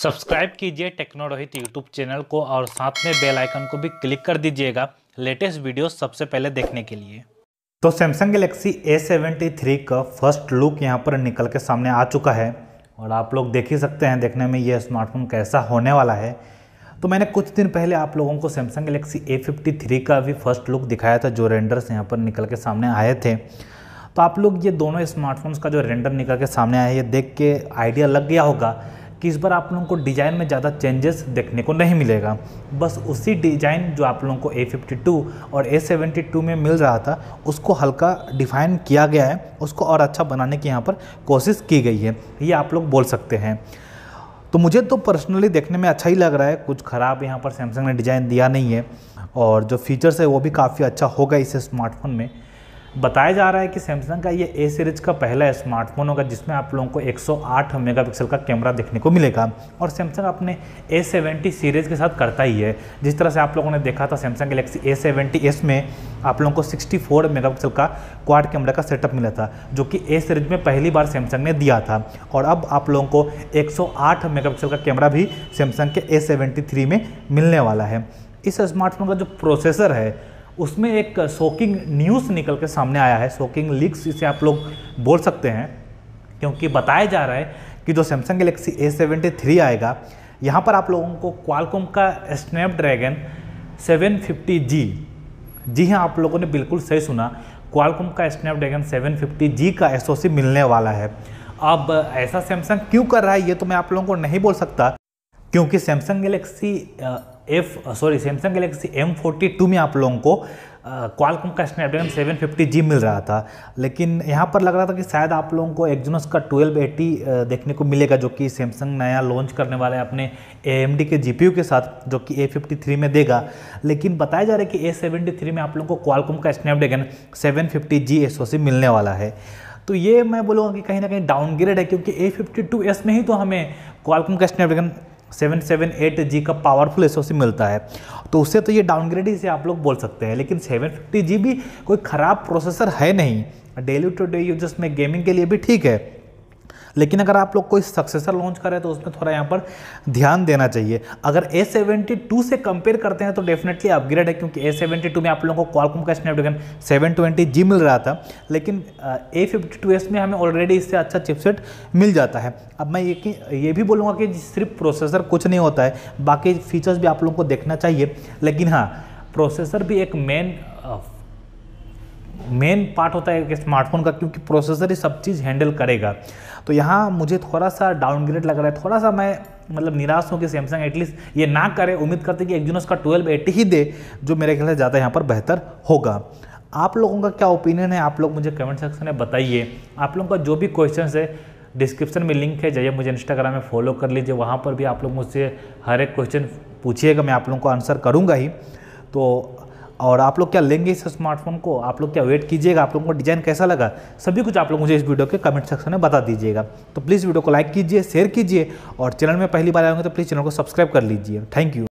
subscribe कीजिए techno Rohit YouTube channel को और साथ में बेल आइकन को भी क्लिक कर दीजिएगा लेटेस्ट वीडियो सबसे पहले देखने के लिए तो Samsung Galaxy A seventy three का फर्स्ट लुक यहाँ पर निकल के सामने आ चुका है और आप लोग देख ही सकते हैं देखने में यह स्मार्टफोन कैसा होने वाला है तो मैंने कुछ दिन पहले आप लोगों को Samsung Galaxy A fifty three का भी फर्स्ट लुक दिखाया था जो रेंडर्स यहाँ पर निकल के सामने आए थे तो आप लोग ये दोनों स्मार्टफोन्स का जो रेंडर निकल के सामने आया ये देख के आइडिया लग गया होगा कि इस बार आप लोगों को डिज़ाइन में ज़्यादा चेंजेस देखने को नहीं मिलेगा बस उसी डिज़ाइन जो आप लोगों को A52 और A72 में मिल रहा था उसको हल्का डिफाइन किया गया है उसको और अच्छा बनाने की यहाँ पर कोशिश की गई है ये आप लोग बोल सकते हैं तो मुझे तो पर्सनली देखने में अच्छा ही लग रहा है कुछ ख़राब यहाँ पर सैमसंग ने डिज़ाइन दिया नहीं है और जो फीचर्स है वो भी काफ़ी अच्छा होगा इस स्मार्टफोन में बताया जा रहा है कि सैमसंग का ये ए सीरीज का पहला स्मार्टफोन होगा जिसमें आप लोगों को 108 मेगापिक्सल का कैमरा देखने को मिलेगा और सैमसंग अपने ए सेवेंटी सीरीज़ के साथ करता ही है जिस तरह से आप लोगों ने देखा था Samsung Galaxy A seventy S में आप लोगों को 64 मेगापिक्सल का क्वाड कैमरा का सेटअप मिला था जो कि ए सीरीज में पहली बार सैमसंग ने दिया था और अब आप लोगों को एक मेगापिक्सल का कैमरा भी सैमसंग के ए में मिलने वाला है इस स्मार्टफोन का जो प्रोसेसर है उसमें एक शॉकिंग न्यूज़ निकल के सामने आया है शॉकिंग लीक्स इसे आप लोग बोल सकते हैं क्योंकि बताया जा रहा है कि जो Samsung Galaxy A seventy three आएगा यहाँ पर आप लोगों को क्वालकॉम का स्नैपड्रैगन 750G जी हाँ आप लोगों ने बिल्कुल सही सुना क्वालकॉम का स्नैपड्रैगन 750G का एस मिलने वाला है अब ऐसा सैमसंग क्यों कर रहा है ये तो मैं आप लोगों को नहीं बोल सकता क्योंकि Samsung Galaxy F sorry Samsung Galaxy M forty two में आप लोगों को क्वालकॉम uh, का स्नैपड्रैगन सेवन फिफ्टी जी मिल रहा था लेकिन यहाँ पर लग रहा था कि शायद आप लोगों को एक्जोनस का ट्वेल्व एटी uh, देखने को मिलेगा जो कि सैमसंग नया लॉन्च करने वाला है अपने ए एम डी के जी पी यू के साथ जो कि ए फिफ्टी थ्री में देगा लेकिन बताया जा रहा है कि ए सेवेंटी थ्री में आप लोगों को क्वालकॉम का Snapdragon seven fifty G S O C मिलने वाला है तो ये मैं बोलूँगा कि कहीं ना कहीं डाउनग्रेड है क्योंकि ए फिफ्टी टू एस में ही तो हमें क्वालकॉम का Snapdragon seven seven eight G का पावरफुल एस मिलता है तो उससे तो ये डाउनग्रेड ही से आप लोग बोल सकते हैं लेकिन सेवन फिफ्टी जी भी कोई ख़राब प्रोसेसर है नहीं डेली टू डे यूजर्स में गेमिंग के लिए भी ठीक है लेकिन अगर आप लोग कोई सक्सेसर लॉन्च करें तो उसमें थोड़ा यहाँ पर ध्यान देना चाहिए अगर ए सेवेंटी टू से कंपेयर करते हैं तो डेफिनेटली अपग्रेड है क्योंकि ए सेवेंटी टू में आप लोगों को क्वालकॉम का स्नैपड्रैगन सेवन ट्वेंटी जी मिल रहा था लेकिन ए फिफ्टी टू एस में हमें ऑलरेडी इससे अच्छा चिपसेट मिल जाता है अब मैं ये ये भी बोलूँगा कि सिर्फ प्रोसेसर कुछ नहीं होता है बाकी फीचर्स भी आप लोगों को देखना चाहिए लेकिन हाँ प्रोसेसर भी एक मेन मेन पार्ट होता है स्मार्टफोन का क्योंकि प्रोसेसर ही सब चीज़ हैंडल करेगा तो यहाँ मुझे थोड़ा सा डाउनग्रेड लग रहा है थोड़ा सा मैं मतलब निराश हूँ कि सैमसंग एटलीस्ट ये ना करे उम्मीद करते कि एक्जूनस का ट्वेल्व एटी ही दे जो मेरे ख्याल से ज़्यादा यहाँ पर बेहतर होगा आप लोगों का क्या ओपिनियन है आप लोग मुझे कमेंट सेक्शन में बताइए आप लोगों का जो भी क्वेश्चन है डिस्क्रिप्शन में लिंक है जाइए मुझे इंस्टाग्राम में फॉलो कर लीजिए वहाँ पर भी आप लोग मुझसे हर एक क्वेश्चन पूछिएगा मैं आप लोगों को आंसर करूँगा ही तो और आप लोग क्या लेंगे इस स्मार्टफोन को आप लोग क्या वेट कीजिएगा आप लोगों को डिज़ाइन कैसा लगा सभी कुछ आप लोग मुझे इस वीडियो के कमेंट सेक्शन में बता दीजिएगा तो प्लीज़ वीडियो को लाइक कीजिए शेयर कीजिए और चैनल में पहली बार आएंगे तो प्लीज़ चैनल को सब्सक्राइब कर लीजिए थैंक यू